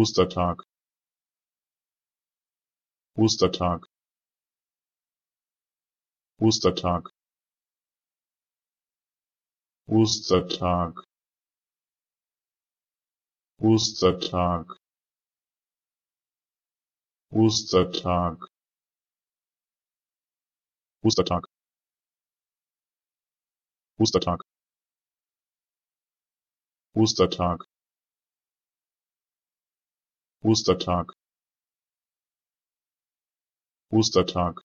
ostertag ostertag ostertag ostertag ostertag ostertag ostertag ostertag ostertag ostertag Ostertag.